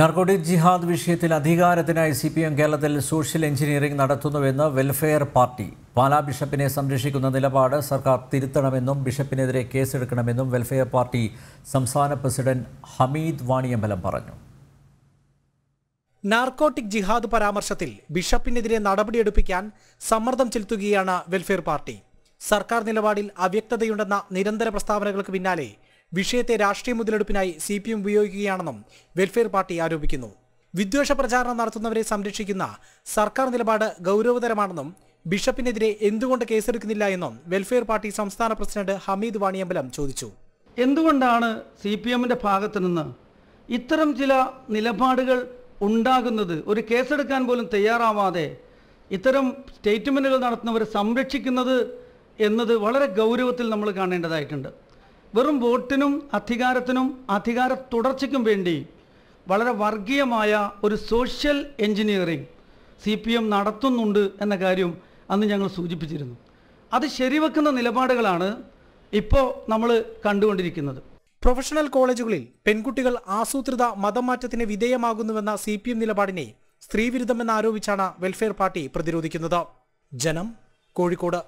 narcotic ജിഹാദ് വിഷയത്തിൽ അധികാരത്തിനായി സി പി എം കേരളത്തിൽ സോഷ്യൽ എഞ്ചിനീയറിംഗ് നടത്തുന്നുവെന്ന് വെൽഫെയർ പാർട്ടി പാലാ ബിഷപ്പിനെ സംരക്ഷിക്കുന്ന നിലപാട് സർക്കാർ തിരുത്തണമെന്നും ബിഷപ്പിനെതിരെ കേസെടുക്കണമെന്നും വെൽഫെയർ പാർട്ടി സംസ്ഥാന പ്രസിഡന്റ് ഹമീദ് വാണിയമ്പലം പറഞ്ഞു നാർക്കോട്ടിക് ജിഹാദ് പരാമർശത്തിൽ ബിഷപ്പിനെതിരെ നടപടിയെടുപ്പിക്കാൻ സമ്മർദ്ദം ചെലുത്തുകയാണ് വെൽഫെയർ പാർട്ടി സർക്കാർ നിലപാടിൽ അവ്യക്തതയുണ്ടെന്ന നിരന്തര പ്രസ്താവനകൾക്ക് പിന്നാലെ വിഷയത്തെ രാഷ്ട്രീയ മുതലെടുപ്പിനായി സി പി എം ഉപയോഗിക്കുകയാണെന്നും വെൽഫെയർ പാർട്ടി ആരോപിക്കുന്നു വിദ്വേഷ പ്രചാരണം നടത്തുന്നവരെ സംരക്ഷിക്കുന്ന സർക്കാർ നിലപാട് ഗൗരവതരമാണെന്നും ബിഷപ്പിനെതിരെ എന്തുകൊണ്ട് കേസെടുക്കുന്നില്ല എന്നും വെൽഫെയർ പാർട്ടി സംസ്ഥാന പ്രസിഡന്റ് ഹമീദ് വാണിയമ്പലം ചോദിച്ചു എന്തുകൊണ്ടാണ് സി പി എമ്മിന്റെ ഭാഗത്തു നിന്ന് ഇത്തരം ചില നിലപാടുകൾ ഉണ്ടാകുന്നത് ഒരു കേസെടുക്കാൻ പോലും തയ്യാറാവാതെ ഇത്തരം സ്റ്റേറ്റ്മെന്റുകൾ നടത്തുന്നവരെ സംരക്ഷിക്കുന്നത് എന്നത് വളരെ ഗൗരവത്തിൽ നമ്മൾ കാണേണ്ടതായിട്ടുണ്ട് വെറും വോട്ടിനും അധികാരത്തിനും അധികാര തുടർച്ചയ്ക്കും വേണ്ടി വളരെ വർഗീയമായ ഒരു social engineering C P M നടത്തുന്നുണ്ട് എന്ന കാര്യം അന്ന് ഞങ്ങൾ സൂചിപ്പിച്ചിരുന്നു അത് ശരിവെക്കുന്ന നിലപാടുകളാണ് ഇപ്പോൾ നമ്മൾ കണ്ടുകൊണ്ടിരിക്കുന്നത് പ്രൊഫഷണൽ കോളേജുകളിൽ പെൺകുട്ടികൾ ആസൂത്രിത മതമാറ്റത്തിന് വിധേയമാകുന്നുവെന്ന സി പി എം നിലപാടിനെ സ്ത്രീവിരുദ്ധമെന്നാരോപിച്ചാണ് വെൽഫെയർ പാർട്ടി പ്രതിരോധിക്കുന്നത് ജനം കോഴിക്കോട്